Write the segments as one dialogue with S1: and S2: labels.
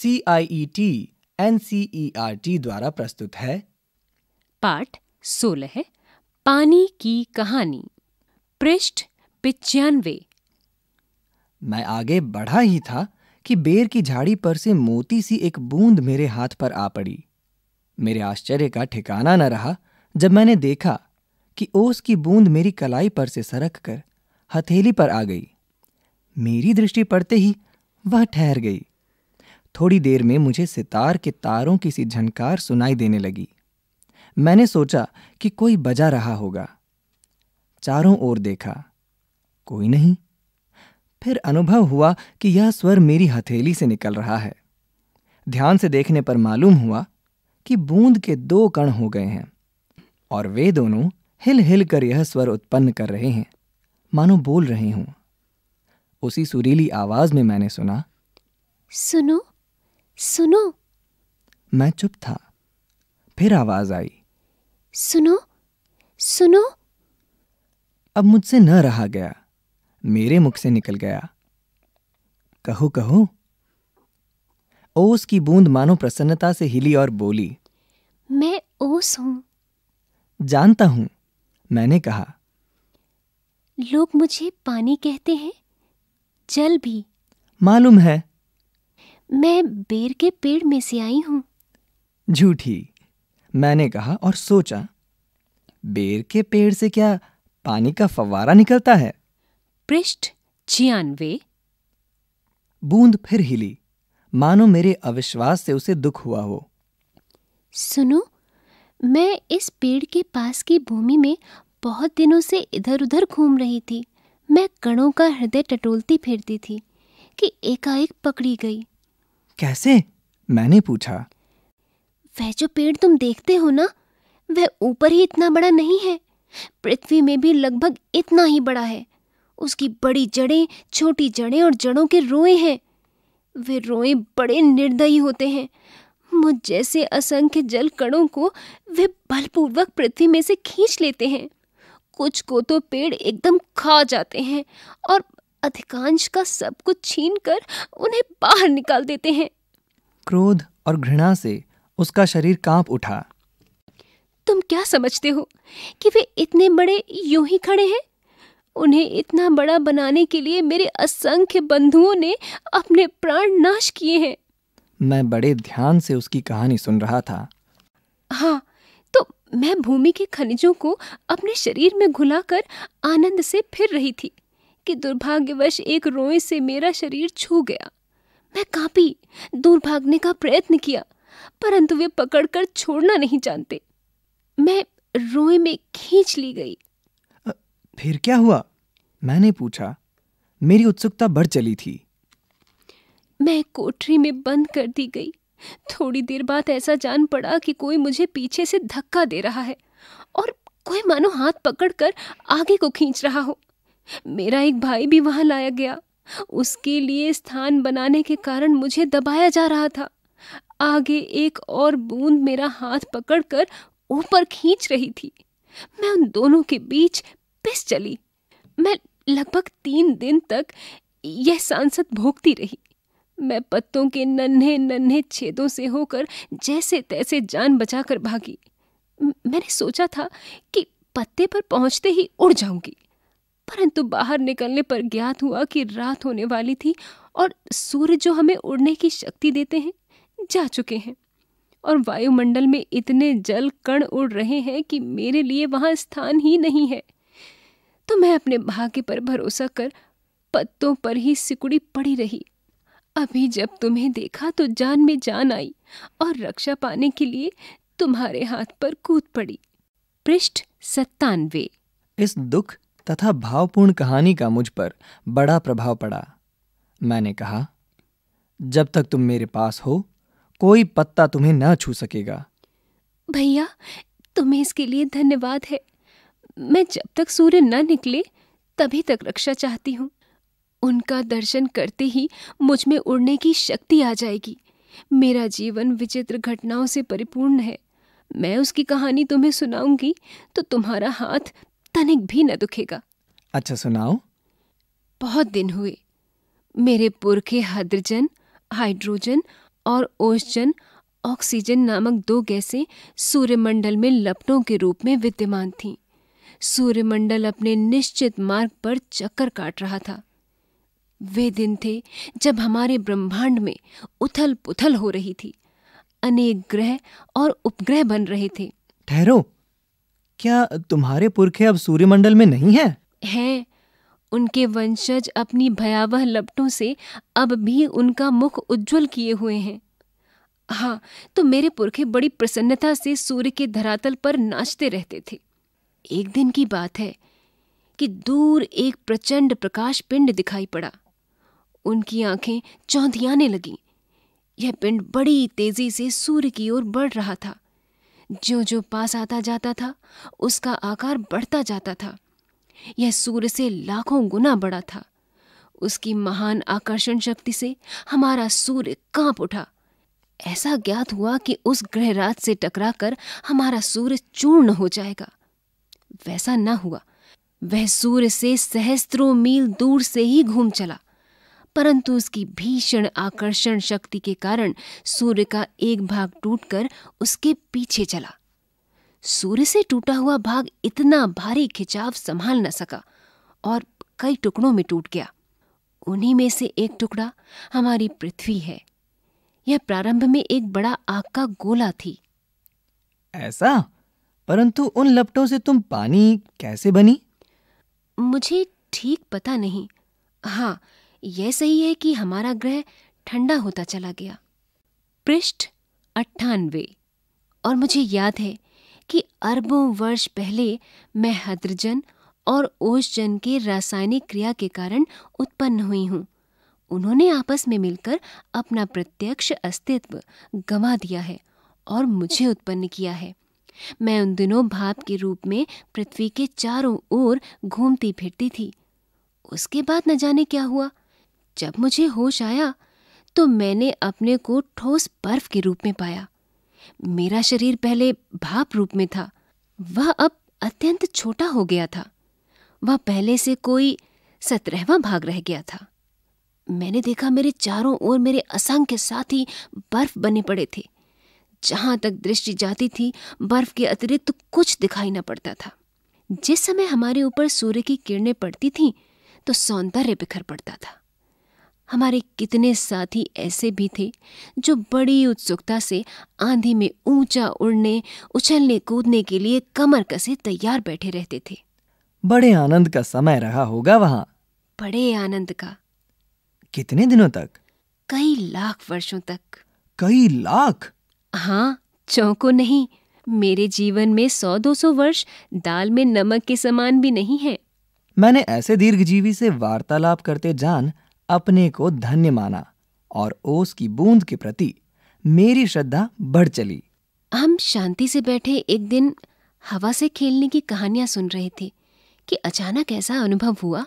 S1: C I E T N C E R T द्वारा प्रस्तुत है पाठ
S2: सोलह पानी की कहानी पृष्ठ पिचानवे
S1: मैं आगे बढ़ा ही था कि बेर की झाड़ी पर से मोती सी एक बूंद मेरे हाथ पर आ पड़ी मेरे आश्चर्य का ठिकाना न रहा जब मैंने देखा कि ओस की बूंद मेरी कलाई पर से सरक कर हथेली पर आ गई मेरी दृष्टि पड़ते ही वह ठहर गई थोड़ी देर में मुझे सितार के तारों की सी झनकार सुनाई देने लगी मैंने सोचा कि कोई बजा रहा होगा चारों ओर देखा कोई नहीं फिर अनुभव हुआ कि यह स्वर मेरी हथेली से निकल रहा है ध्यान से देखने पर मालूम हुआ कि बूंद के दो कण हो गए हैं और वे दोनों हिल हिल कर यह स्वर उत्पन्न कर रहे हैं मानो बोल रहे हूं उसी सुरीली आवाज में मैंने सुना सुनो सुनो मैं चुप था फिर आवाज आई सुनो सुनो अब मुझसे न रहा गया मेरे मुख से निकल गया कहो कहो ओस की बूंद मानो प्रसन्नता से हिली और बोली
S2: मैं ओस हूं
S1: जानता हूं मैंने कहा
S2: लोग मुझे पानी कहते हैं जल भी मालूम है मैं बेर के पेड़ में से आई हूं
S1: झूठी मैंने कहा और सोचा बेर के पेड़ से क्या पानी का फवारा निकलता है पृष्ठ छियानवे बूंद फिर हिली मानो मेरे अविश्वास से उसे दुख हुआ हो
S2: सुनो मैं इस पेड़ के पास की भूमि में बहुत दिनों से इधर उधर घूम रही थी मैं कणों का हृदय टटोलती फिरती थी कि एकाएक पकड़ी गई
S1: कैसे मैंने पूछा
S2: वह जो पेड़ तुम देखते हो ना वह ऊपर ही इतना बड़ा नहीं है पृथ्वी में भी लगभग इतना ही बड़ा है उसकी बड़ी जड़ें छोटी जड़ें और जड़ों के रोए हैं वे रोए बड़े निर्दयी होते हैं मुझ जैसे असंख्य जल कणों को वे बलपूर्वक पृथ्वी में से खींच लेते हैं कुछ को तो पेड़ एकदम खा जाते हैं और अधिकांश का सब कुछ छीनकर उन्हें बाहर निकाल देते हैं
S1: क्रोध और घृणा से उसका शरीर कांप उठा
S2: तुम क्या समझते हो कि वे इतने बड़े यूं ही खड़े हैं उन्हें इतना बड़ा बनाने के लिए मेरे असंख्य बंधुओं ने अपने प्राण नाश किए हैं
S1: मैं बड़े ध्यान से उसकी कहानी सुन रहा था
S2: हाँ तो मैं भूमि के खनिजों को अपने शरीर में घुलाकर आनंद से फिर रही थी कि दुर्भाग्यवश एक रोए से मेरा शरीर छू गया मैं कांपी दूर भागने का प्रयत्न किया परंतु वे पकड़कर छोड़ना नहीं जानते मैं रोए में खींच ली गई
S1: फिर क्या हुआ मैंने पूछा मेरी उत्सुकता बढ़ चली थी
S2: मैं कोठरी में बंद कर दी गई थोड़ी देर बाद ऐसा जान पड़ा कि कोई मुझे पीछे से धक्का दे रहा है और कोई मानो हाथ पकड़कर आगे को खींच रहा हो मेरा एक भाई भी वहां लाया गया उसके लिए स्थान बनाने के कारण मुझे दबाया जा रहा था आगे एक और बूंद मेरा हाथ पकड़कर ऊपर खींच रही थी मैं उन दोनों के बीच पिस चली मैं लगभग तीन दिन तक यह सांसद भोगती रही मैं पत्तों के नन्हे नन्हे छेदों से होकर जैसे तैसे जान बचाकर भागी मैंने सोचा था कि पत्ते पर पहुंचते ही उड़ जाऊंगी परंतु बाहर निकलने पर ज्ञात हुआ कि रात होने वाली थी और सूर्य जो हमें उड़ने की शक्ति देते हैं जा चुके हैं और वायुमंडल में इतने जल कण उड़ रहे हैं कि मेरे लिए वहाँ स्थान ही नहीं है तो मैं अपने भाग्य पर भरोसा कर पत्तों पर ही सिकुड़ी पड़ी रही अभी जब तुम्हें देखा तो जान में जान आई और रक्षा पाने के लिए तुम्हारे हाथ पर कूद पड़ी पृष्ठ सत्तानवे
S1: इस दुख तथा भावपूर्ण कहानी का मुझ पर बड़ा प्रभाव पड़ा मैंने कहा जब तक तुम मेरे पास हो कोई पत्ता तुम्हें न छू सकेगा
S2: भैया तुम्हें इसके लिए धन्यवाद है मैं जब तक सूर्य न निकले तभी तक रक्षा चाहती हूँ उनका दर्शन करते ही मुझ में उड़ने की शक्ति आ जाएगी मेरा जीवन विचित्र घटनाओं से परिपूर्ण है मैं उसकी कहानी तुम्हें सुनाऊंगी तो तुम्हारा हाथ तनिक भी न दुखेगा अच्छा सुनाओ बहुत दिन हुए मेरे पुरखे हाइड्रोजन हाइड्रोजन और ओसजन ऑक्सीजन नामक दो गैसें सूर्यमंडल में लपटों के रूप में विद्यमान थीं सूर्यमंडल अपने निश्चित मार्ग पर चक्कर काट रहा था वे दिन थे जब हमारे ब्रह्मांड में उथल पुथल हो रही थी अनेक ग्रह और उपग्रह बन रहे थे
S1: ठहरो क्या तुम्हारे पुरखे अब सूर्यमंडल में नहीं है
S2: हैं। उनके वंशज अपनी भयावह लपटों से अब भी उनका मुख उज्जवल किए हुए हैं हाँ तो मेरे पुरखे बड़ी प्रसन्नता से सूर्य के धरातल पर नाचते रहते थे एक दिन की बात है कि दूर एक प्रचंड प्रकाश पिंड दिखाई पड़ा उनकी आंखें चौंधियाने लगी यह पिंड बड़ी तेजी से सूर्य की ओर बढ़ रहा था जो जो पास आता जाता था उसका आकार बढ़ता जाता था यह सूर्य से लाखों गुना बड़ा था उसकी महान आकर्षण शक्ति से हमारा सूर्य कांप उठा ऐसा ज्ञात हुआ कि उस गृहराज से टकराकर हमारा सूर्य चूर्ण हो जाएगा वैसा न हुआ वह सूर्य से सहस्त्रों मील दूर से ही घूम चला परंतु उसकी भीषण आकर्षण शक्ति के कारण सूर्य का एक भाग टूटकर उसके पीछे चला सूर्य से टूटा हुआ भाग इतना भारी खिंचाव संभाल न सका और कई टुकड़ों में टूट गया उन्हीं में से एक टुकड़ा हमारी पृथ्वी है यह प्रारंभ में एक बड़ा आग का गोला थी
S1: ऐसा परंतु उन लपटों से तुम पानी कैसे बनी
S2: मुझे ठीक पता नहीं हाँ यह सही है कि हमारा ग्रह ठंडा होता चला गया पृष्ठ अट्ठानवे और मुझे याद है कि अरबों वर्ष पहले मैं हद्रजन और ओषजन के रासायनिक क्रिया के कारण उत्पन्न हुई हूँ उन्होंने आपस में मिलकर अपना प्रत्यक्ष अस्तित्व गंवा दिया है और मुझे उत्पन्न किया है मैं उन दिनों भाप के रूप में पृथ्वी के चारों ओर घूमती फिरती थी उसके बाद न जाने क्या हुआ जब मुझे होश आया तो मैंने अपने को ठोस बर्फ के रूप में पाया मेरा शरीर पहले भाप रूप में था वह अब अत्यंत छोटा हो गया था वह पहले से कोई सत्रहवा भाग रह गया था मैंने देखा मेरे चारों ओर मेरे असंख्य साथी बर्फ बने पड़े थे जहां तक दृष्टि जाती थी बर्फ के अतिरिक्त तो कुछ दिखाई न पड़ता था जिस समय हमारे ऊपर सूर्य की किरणें पड़ती थीं तो सौंदर्य बिखर पड़ता था हमारे कितने साथी ऐसे भी थे जो बड़ी उत्सुकता से आंधी में ऊंचा उड़ने उछलने कूदने के लिए कमर कसे तैयार बैठे रहते थे
S1: बड़े आनंद का समय रहा होगा वहाँ
S2: बड़े आनंद का
S1: कितने दिनों तक
S2: कई लाख वर्षों
S1: तक कई लाख हाँ
S2: चौंको नहीं मेरे जीवन में सौ दो सौ वर्ष दाल में नमक के समान भी नहीं है
S1: मैंने ऐसे दीर्घजीवी से वार्तालाप करते जान अपने को धन्य माना और ओस की बूंद के प्रति मेरी श्रद्धा बढ़ चली
S2: हम शांति से बैठे एक दिन हवा से खेलने की कहानियां सुन रहे थे कि अचानक ऐसा अनुभव हुआ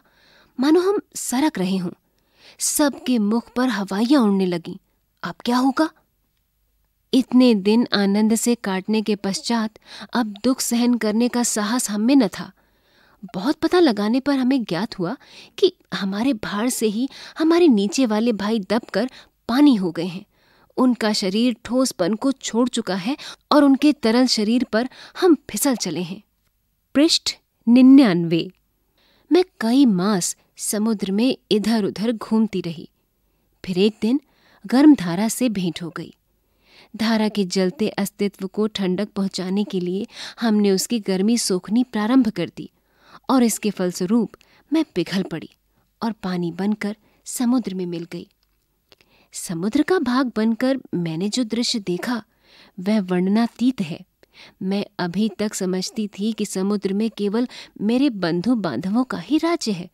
S2: मानो हम सरक रहे हों सबके मुख पर हवाइयां उड़ने लगी अब क्या होगा इतने दिन आनंद से काटने के पश्चात अब दुख सहन करने का साहस हम में न था बहुत पता लगाने पर हमें ज्ञात हुआ कि हमारे भार से ही हमारे नीचे वाले भाई दबकर पानी हो गए हैं उनका शरीर ठोसपन को छोड़ चुका है और उनके तरल शरीर पर हम फिसल चले हैं पृष्ठ निन्यानवे मैं कई मास समुद्र में इधर उधर घूमती रही फिर एक दिन गर्म धारा से भेंट हो गई धारा के जलते अस्तित्व को ठंडक पहुंचाने के लिए हमने उसकी गर्मी सोखनी प्रारंभ कर दी और इसके फलस्वरूप मैं पिघल पड़ी और पानी बनकर समुद्र में मिल गई समुद्र का भाग बनकर मैंने जो दृश्य देखा वह वर्णनातीत है मैं अभी तक समझती थी कि समुद्र में केवल मेरे बंधु बांधवों का ही राज्य है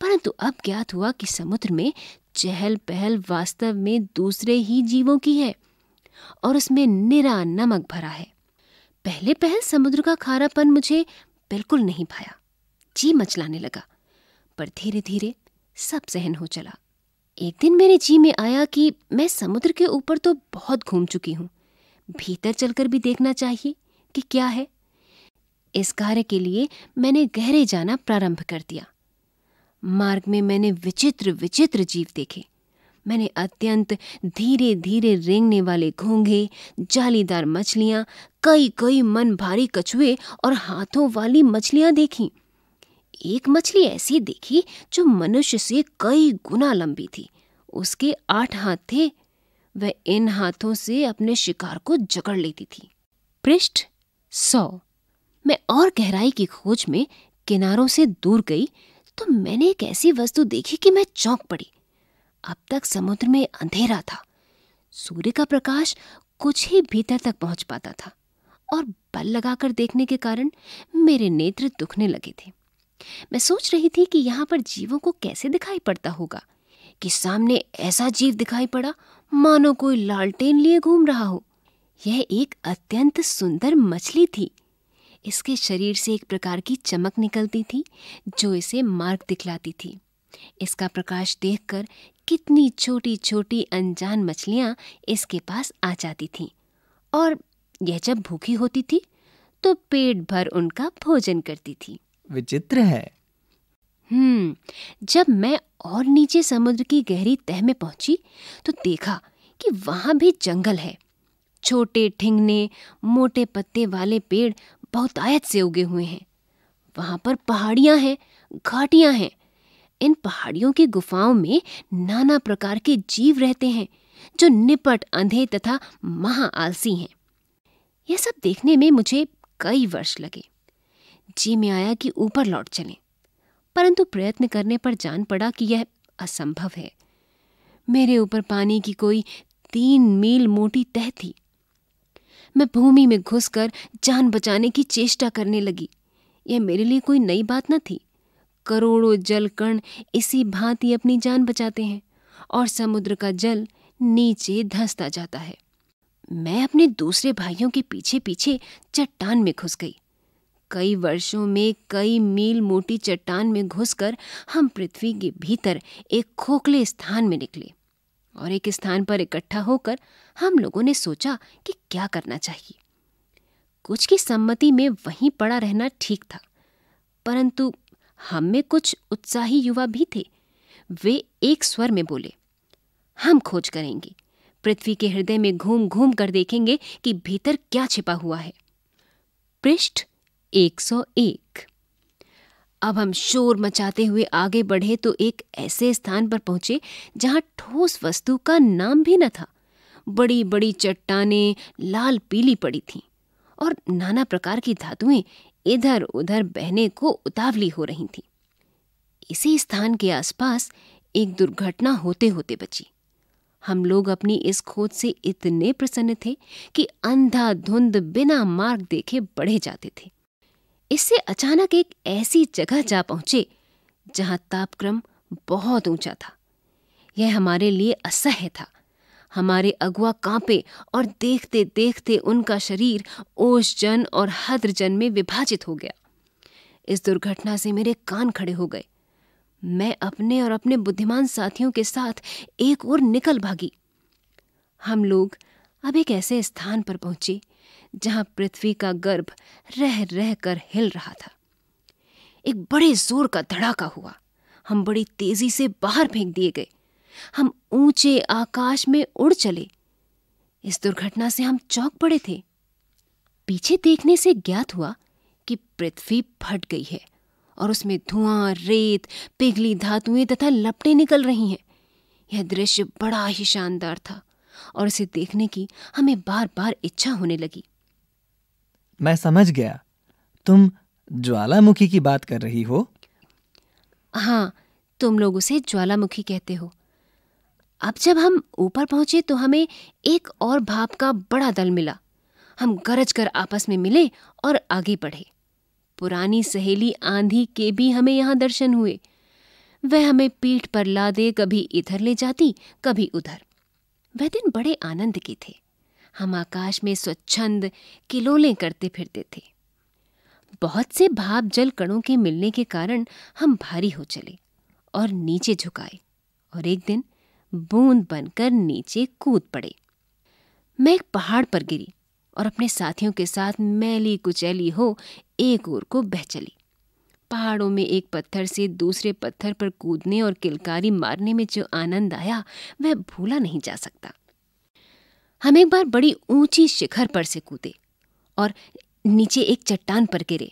S2: परंतु अब ज्ञात हुआ कि समुद्र में चहल पहल वास्तव में दूसरे ही जीवों की है और उसमें निरा नमक भरा है पहले पहल समुद्र का खारापन मुझे बिल्कुल नहीं भाया जी मचलाने लगा पर धीरे धीरे सब सहन हो चला एक दिन मेरे जी में आया कि मैं समुद्र के ऊपर तो बहुत घूम चुकी हूँ भीतर चलकर भी देखना चाहिए कि क्या है इस कार्य के लिए मैंने गहरे जाना प्रारंभ कर दिया मार्ग में मैंने विचित्र विचित्र जीव देखे मैंने अत्यंत धीरे धीरे रेंगने वाले घोंघे जालीदार मछलियाँ कई कई मन भारी कछुए और हाथों वाली मछलियाँ देखीं एक मछली ऐसी देखी जो मनुष्य से कई गुना लंबी थी उसके आठ हाथ थे वह इन हाथों से अपने शिकार को जकड़ लेती थी पृष्ठ सौ मैं और गहराई की खोज में किनारों से दूर गई तो मैंने एक ऐसी वस्तु देखी कि मैं चौंक पड़ी अब तक समुद्र में अंधेरा था सूर्य का प्रकाश कुछ ही भीतर तक पहुंच पाता था और बल लगाकर देखने के कारण मेरे नेत्र दुखने लगे थे मैं सोच रही थी कि यहाँ पर जीवों को कैसे दिखाई पड़ता होगा कि सामने ऐसा जीव दिखाई पड़ा मानो कोई लालटेन लिए घूम रहा हो यह एक अत्यंत सुंदर मछली थी इसके शरीर से एक प्रकार की चमक निकलती थी जो इसे मार्ग दिखलाती थी इसका प्रकाश देखकर कितनी छोटी छोटी अनजान मछलियाँ इसके पास आ जाती थीं और यह जब भूखी होती थी तो पेट भर उनका भोजन करती थी विचित्र है हम्म जब मैं और नीचे समुद्र की गहरी तह में पहुंची तो देखा कि वहां भी जंगल है छोटे ठिंगने मोटे पत्ते वाले पेड़ बहुत आयत से उगे हुए हैं वहां पर पहाड़ियां हैं घाटियां हैं इन पहाड़ियों की गुफाओं में नाना प्रकार के जीव रहते हैं जो निपट अंधे तथा महा आलसी हैं यह सब देखने में मुझे कई वर्ष लगे जी में आया कि ऊपर लौट चले परंतु प्रयत्न करने पर जान पड़ा कि यह असंभव है मेरे ऊपर पानी की कोई तीन मील मोटी तह थी मैं भूमि में घुसकर जान बचाने की चेष्टा करने लगी यह मेरे लिए कोई नई बात न थी करोड़ों जल कण इसी भांति अपनी जान बचाते हैं और समुद्र का जल नीचे धंसता जाता है मैं अपने दूसरे भाइयों के पीछे पीछे चट्टान में घुस गई कई वर्षों में कई मील मोटी चट्टान में घुसकर हम पृथ्वी के भीतर एक खोखले स्थान में निकले और एक स्थान पर इकट्ठा होकर हम लोगों ने सोचा कि क्या करना चाहिए कुछ की सम्मति में वहीं पड़ा रहना ठीक था परंतु हम में कुछ उत्साही युवा भी थे वे एक स्वर में बोले हम खोज करेंगे पृथ्वी के हृदय में घूम घूम कर देखेंगे कि भीतर क्या छिपा हुआ है पृष्ठ 101 अब हम शोर मचाते हुए आगे बढ़े तो एक ऐसे स्थान पर पहुंचे जहां ठोस वस्तु का नाम भी न था बड़ी बड़ी चट्टाने लाल पीली पड़ी थीं और नाना प्रकार की धातुएं इधर उधर बहने को उतावली हो रही थीं इसी स्थान के आसपास एक दुर्घटना होते होते बची हम लोग अपनी इस खोज से इतने प्रसन्न थे कि अंधाधुंध बिना मार्ग देखे बढ़े जाते थे इससे अचानक एक ऐसी जगह जा पहुंचे जहां तापक्रम बहुत ऊंचा था यह हमारे लिए असह्य था हमारे अगुआ कांपे और देखते देखते उनका शरीर ओषजन और हद्रजन में विभाजित हो गया इस दुर्घटना से मेरे कान खड़े हो गए मैं अपने और अपने बुद्धिमान साथियों के साथ एक ओर निकल भागी हम लोग अब एक ऐसे स्थान पर पहुंची जहां पृथ्वी का गर्भ रह रह कर हिल रहा था एक बड़े जोर का धड़ाका हुआ हम बड़ी तेजी से बाहर फेंक दिए गए हम ऊंचे आकाश में उड़ चले इस दुर्घटना से हम चौक पड़े थे पीछे देखने से ज्ञात हुआ कि पृथ्वी फट गई है और उसमें धुआं रेत पिघली धातुएं तथा लपटें निकल रही हैं यह दृश्य बड़ा ही शानदार था और उसे देखने की हमें बार बार इच्छा होने लगी
S1: मैं समझ गया तुम ज्वालामुखी की बात कर रही हो
S2: हाँ तुम लोग उसे ज्वालामुखी कहते हो अब जब हम ऊपर पहुंचे तो हमें एक और भाप का बड़ा दल मिला हम गरज कर आपस में मिले और आगे बढ़े पुरानी सहेली आंधी के भी हमें यहाँ दर्शन हुए वह हमें पीठ पर लादे कभी इधर ले जाती कभी उधर वह दिन बड़े आनंद के थे हम आकाश में स्वच्छंद किलोलें करते फिरते थे बहुत से भाप जल कणों के मिलने के कारण हम भारी हो चले और नीचे झुकाए और एक दिन बूंद बनकर नीचे कूद पड़े मैं एक पहाड़ पर गिरी और अपने साथियों के साथ मैली कुचैली हो एक ओर को बह चली पहाड़ों में एक पत्थर से दूसरे पत्थर पर कूदने और किलकारी मारने में जो आनंद आया वह भूला नहीं जा सकता हम एक बार बड़ी ऊंची शिखर पर से कूदे और नीचे एक चट्टान पर गिरे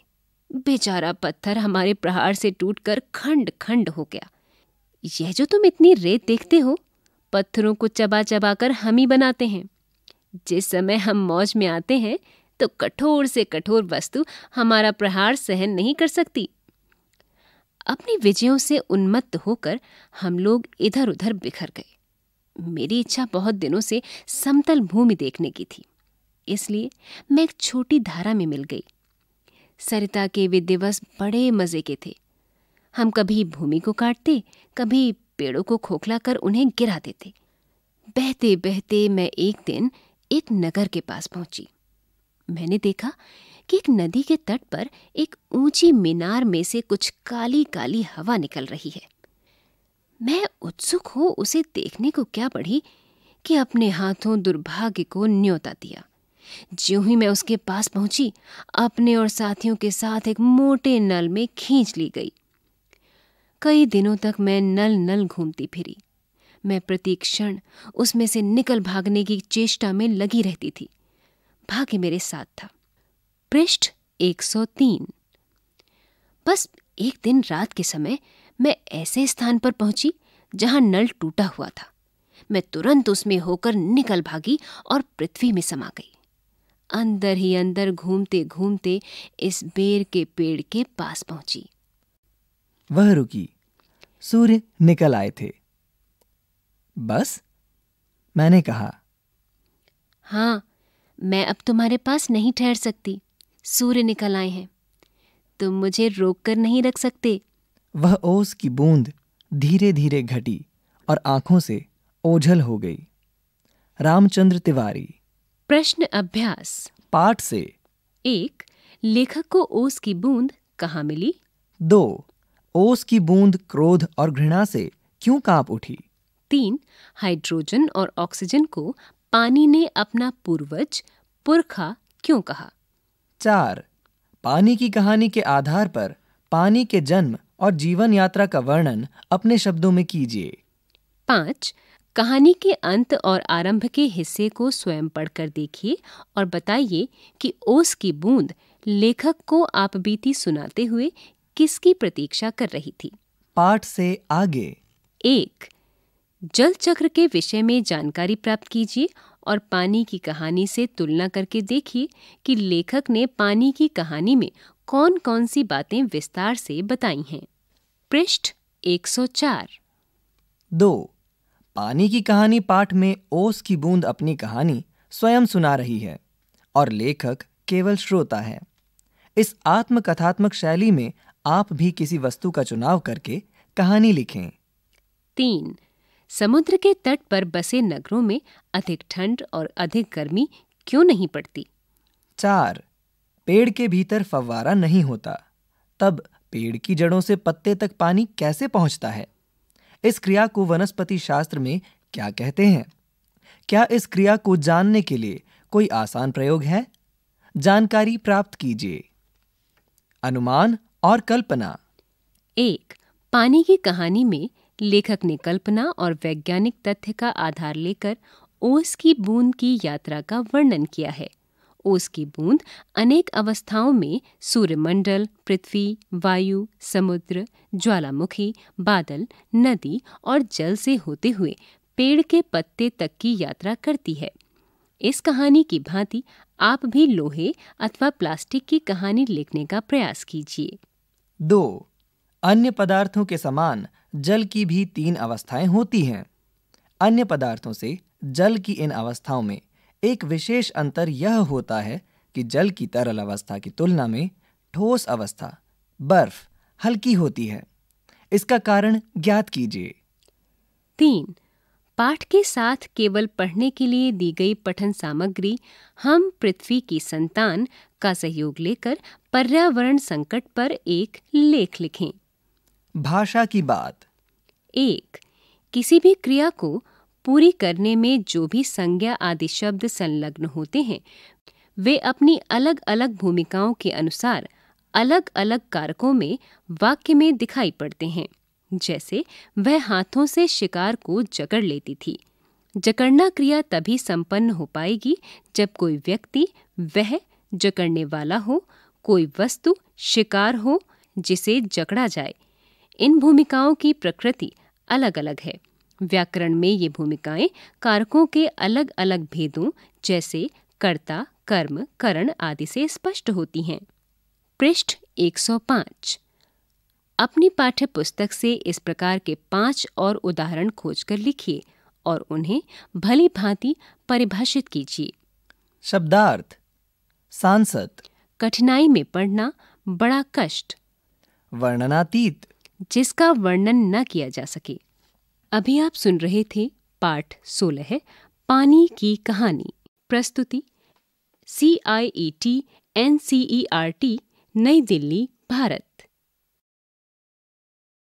S2: बेचारा पत्थर हमारे प्रहार से टूटकर खंड खंड हो गया यह जो तुम इतनी रेत देखते हो पत्थरों को चबा चबा कर हम ही बनाते हैं जिस समय हम मौज में आते हैं तो कठोर से कठोर वस्तु हमारा प्रहार सहन नहीं कर सकती अपनी विजयों से उन्मत्त होकर हम लोग इधर उधर बिखर गए मेरी इच्छा बहुत दिनों से समतल भूमि देखने की थी इसलिए मैं एक छोटी धारा में मिल गई सरिता के वे दिवस बड़े मज़े के थे हम कभी भूमि को काटते कभी पेड़ों को खोखला कर उन्हें गिरा देते बहते बहते मैं एक दिन एक नगर के पास पहुंची मैंने देखा कि एक नदी के तट पर एक ऊंची मीनार में से कुछ काली काली हवा निकल रही है मैं उत्सुक हो उसे देखने को क्या पड़ी कि अपने हाथों दुर्भाग्य को न्योता दिया ज्यों ही मैं उसके पास पहुंची अपने और साथियों के साथ एक मोटे नल में खींच ली गई कई दिनों तक मैं नल नल घूमती फिरी मैं प्रतीक्षण उसमें से निकल भागने की चेष्टा में लगी रहती थी भाग्य मेरे साथ था पृष्ठ 103 बस एक दिन रात के समय मैं ऐसे स्थान पर पहुंची जहां नल टूटा हुआ था मैं तुरंत उसमें होकर निकल भागी और पृथ्वी में समा गई अंदर ही अंदर घूमते घूमते इस बेर के पेड़ के पास पहुंची
S1: वह रुकी सूर्य निकल आए थे बस मैंने कहा
S2: हां मैं अब तुम्हारे पास नहीं ठहर सकती सूर्य निकल आए हैं तुम मुझे रोक कर नहीं रख सकते
S1: वह ओस की बूंद धीरे धीरे घटी और आंखों से ओझल हो गई रामचंद्र तिवारी प्रश्न अभ्यास पाठ से एक लेखक को ओस की बूंद कहाँ मिली दो ओस की बूंद क्रोध और घृणा से क्यों कांप उठी
S2: तीन हाइड्रोजन और ऑक्सीजन को पानी ने अपना पूर्वज पुरखा क्यों कहा
S1: चार पानी की कहानी के आधार पर पानी के जन्म और जीवन यात्रा का वर्णन अपने शब्दों में कीजिए
S2: पाँच कहानी के अंत और आरंभ के हिस्से को स्वयं पढ़कर देखिए और बताइए कि ओस की बूंद लेखक को आप बीती सुनाते हुए किसकी प्रतीक्षा कर रही थी पाठ से आगे एक जल चक्र के विषय में जानकारी प्राप्त कीजिए और पानी की कहानी से तुलना करके देखिए कि लेखक ने पानी की कहानी में कौन कौन सी बातें विस्तार से बताई हैं पृष्ठ
S1: 104 दो पानी की कहानी पाठ में ओस की बूंद अपनी कहानी स्वयं सुना रही है और लेखक केवल श्रोता है इस आत्मकथात्मक शैली में आप भी किसी वस्तु का चुनाव करके कहानी लिखें
S2: तीन समुद्र के तट पर बसे नगरों में अधिक ठंड
S1: और अधिक गर्मी क्यों नहीं पड़ती चार पेड़ के भीतर फव्वारा नहीं होता तब पेड़ की जड़ों से पत्ते तक पानी कैसे पहुंचता है इस क्रिया को वनस्पति शास्त्र में क्या कहते हैं क्या इस क्रिया को जानने के लिए कोई आसान प्रयोग है जानकारी प्राप्त कीजिए अनुमान और कल्पना
S2: एक पानी की कहानी में लेखक ने कल्पना और वैज्ञानिक तथ्य का आधार लेकर ओस की बूंद की यात्रा का वर्णन किया है ओस की बूंद अनेक अवस्थाओं में सूर्यमंडल पृथ्वी वायु समुद्र ज्वालामुखी बादल नदी और जल से होते हुए पेड़ के पत्ते तक की यात्रा करती है इस कहानी की भांति आप भी लोहे अथवा प्लास्टिक की कहानी
S1: लिखने का प्रयास कीजिए दो अन्य पदार्थों के समान जल की भी तीन अवस्थाएं होती हैं अन्य पदार्थों से जल की इन अवस्थाओं में एक विशेष अंतर यह होता है कि जल की तरल अवस्था की तुलना में ठोस अवस्था बर्फ हल्की होती है इसका कारण ज्ञात कीजिए
S2: तीन पाठ के साथ केवल पढ़ने के लिए दी गई पठन सामग्री हम पृथ्वी की संतान का सहयोग लेकर पर्यावरण संकट पर एक लेख लिखें
S1: भाषा की बात
S2: एक किसी भी क्रिया को पूरी करने में जो भी संज्ञा आदि शब्द संलग्न होते हैं वे अपनी अलग अलग भूमिकाओं के अनुसार अलग अलग कारकों में वाक्य में दिखाई पड़ते हैं जैसे वह हाथों से शिकार को जकड़ लेती थी जकड़ना क्रिया तभी संपन्न हो पाएगी जब कोई व्यक्ति वह जकड़ने वाला हो कोई वस्तु शिकार हो जिसे जकड़ा जाए इन भूमिकाओं की प्रकृति अलग अलग है व्याकरण में ये भूमिकाएं कारकों के अलग अलग भेदों जैसे कर्ता कर्म करण आदि से स्पष्ट होती हैं पृष्ठ 105 अपनी पाठ्य पुस्तक से इस प्रकार के पांच और उदाहरण खोजकर लिखिए और उन्हें भली भांति परिभाषित कीजिए शब्दार्थ सांसद कठिनाई में पढ़ना बड़ा कष्ट वर्णनातीत जिसका वर्णन न किया जा सके अभी आप सुन रहे थे पाठ सोलह पानी की कहानी प्रस्तुति C I E T N C E R T नई दिल्ली भारत